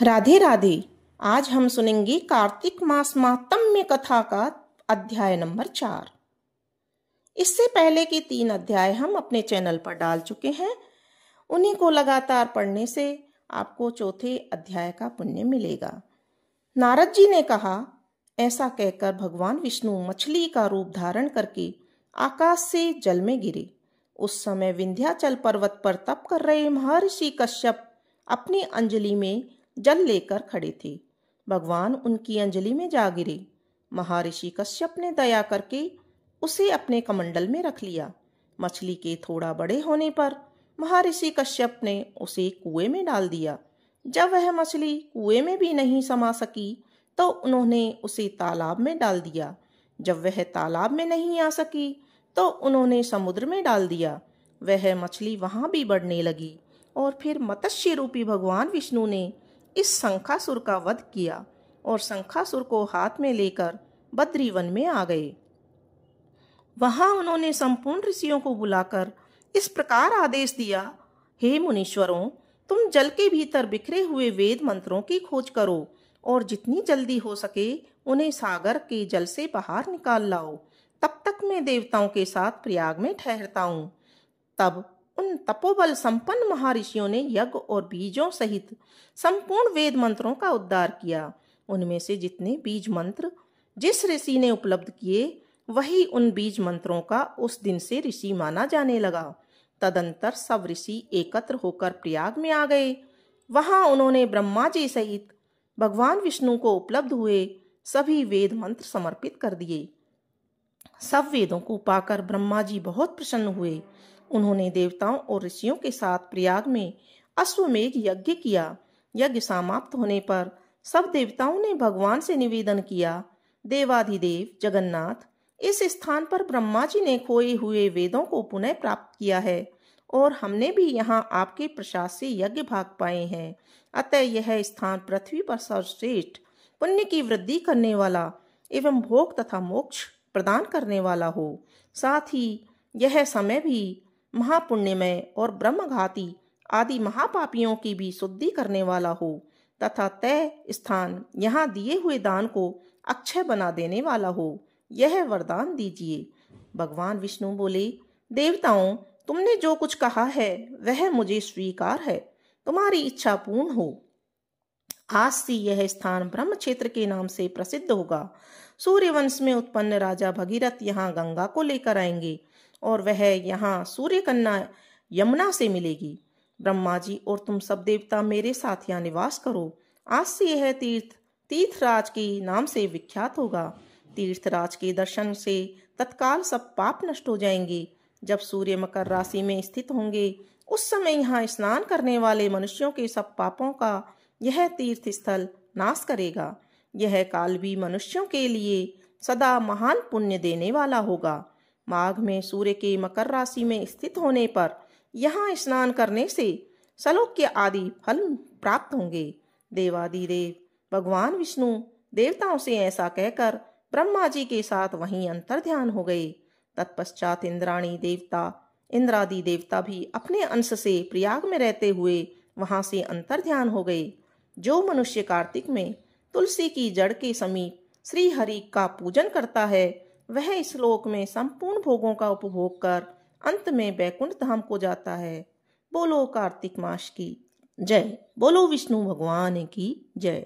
राधे राधे आज हम सुनेंगे कार्तिक मास मातम्य कथा का अध्याय नंबर चार इससे पहले के तीन अध्याय हम अपने चैनल पर डाल चुके हैं उन्हीं को लगातार पढ़ने से आपको चौथे अध्याय का पुण्य मिलेगा नारद जी ने कहा ऐसा कहकर भगवान विष्णु मछली का रूप धारण करके आकाश से जल में गिरे उस समय विंध्याचल पर्वत पर तप कर रहे महर्षि कश्यप अपनी अंजलि में जल लेकर खड़ी थी भगवान उनकी अंजलि में जा गिरे महर्षि कश्यप ने दया करके उसे अपने कमंडल में रख लिया मछली के थोड़ा बड़े होने पर महर्षि कश्यप ने उसे कुएं में डाल दिया जब वह मछली कुएं में भी नहीं समा सकी तो उन्होंने उसे तालाब में डाल दिया जब वह तालाब में नहीं आ सकी तो उन्होंने समुद्र में डाल दिया वह मछली वहाँ भी बढ़ने लगी और फिर मत्स्य रूपी भगवान विष्णु ने इस शंखासुर का वध किया और शंखासुर को हाथ में लेकर बद्रीवन में आ गए वहां उन्होंने संपूर्ण ऋषियों को बुलाकर इस प्रकार आदेश दिया हे मुनीश्वरों तुम जल के भीतर बिखरे हुए वेद मंत्रों की खोज करो और जितनी जल्दी हो सके उन्हें सागर के जल से बाहर निकाल लाओ तब तक मैं देवताओं के साथ प्रयाग में ठहरता हूँ तब उन तपोबल संपन्न महर्षियों ने यज्ञ और बीजों सहित संपूर्ण वेद मंत्रों का उद्धार किया उनमें से जितने बीज मंत्र जिस ऋषि ने उपलब्ध किए वही उन बीज मंत्रों का उस दिन से ऋषि माना जाने लगा तदंतर सब ऋषि एकत्र होकर प्रयाग में आ गए वहां उन्होंने ब्रह्मा जी सहित भगवान विष्णु को उपलब्ध हुए सभी वेद मंत्र समर्पित कर दिए सब वेदों को पाकर ब्रह्मा जी बहुत प्रसन्न हुए उन्होंने देवताओं और ऋषियों के साथ प्रयाग में अश्वमेघ यज्ञ किया यज्ञ समाप्त होने पर सब देवताओं ने भगवान से निवेदन किया देवाधिदेव जगन्नाथ इस स्थान पर ब्रह्मा जी ने खोए हुए वेदों को पुनः प्राप्त किया है और हमने भी यहाँ आपके प्रसाद से यज्ञ भाग पाए हैं अतः यह स्थान पृथ्वी पर सर्वश्रेष्ठ पुण्य की वृद्धि करने वाला एवं भोग तथा मोक्ष प्रदान करने वाला हो साथ ही यह समय भी महापुण्यमय और ब्रह्मघाती आदि महापापियों की भी शुद्धि करने वाला हो तथा तय स्थान यहाँ दिए हुए दान को अक्षय बना देने वाला हो यह वरदान दीजिए भगवान विष्णु बोले देवताओं तुमने जो कुछ कहा है वह मुझे स्वीकार है तुम्हारी इच्छा पूर्ण हो आज से यह स्थान ब्रह्म क्षेत्र के नाम से प्रसिद्ध होगा सूर्यवंश में उत्पन्न राजा भगीरथ यहाँ गंगा को लेकर आएंगे और वह यहाँ सूर्यकन्या यमुना से मिलेगी ब्रह्मा जी और तुम सब देवता मेरे साथ यहाँ निवास करो आज से यह तीर्थ तीर्थराज के नाम से विख्यात होगा तीर्थराज के दर्शन से तत्काल सब पाप नष्ट हो जाएंगे जब सूर्य मकर राशि में स्थित होंगे उस समय यहाँ स्नान करने वाले मनुष्यों के सब पापों का यह तीर्थ स्थल नाश करेगा यह काल भी मनुष्यों के लिए सदा महान पुण्य देने वाला होगा माघ में सूर्य के मकर राशि में स्थित होने पर यहाँ स्नान करने से सलोक्य आदि फल प्राप्त होंगे देवादिदेव भगवान विष्णु देवताओं से ऐसा कहकर ब्रह्मा जी के साथ वहीं अंतर ध्यान हो गए तत्पश्चात इंद्राणी देवता इंद्रादि देवता भी अपने अंश से प्रयाग में रहते हुए वहां से अंतर ध्यान हो गए जो मनुष्य कार्तिक में तुलसी की जड़ के समीप श्री हरि का पूजन करता है वह इस लोक में संपूर्ण भोगों का उपभोग कर अंत में बैकुंठ धाम को जाता है बोलो कार्तिक मास की जय बोलो विष्णु भगवान की जय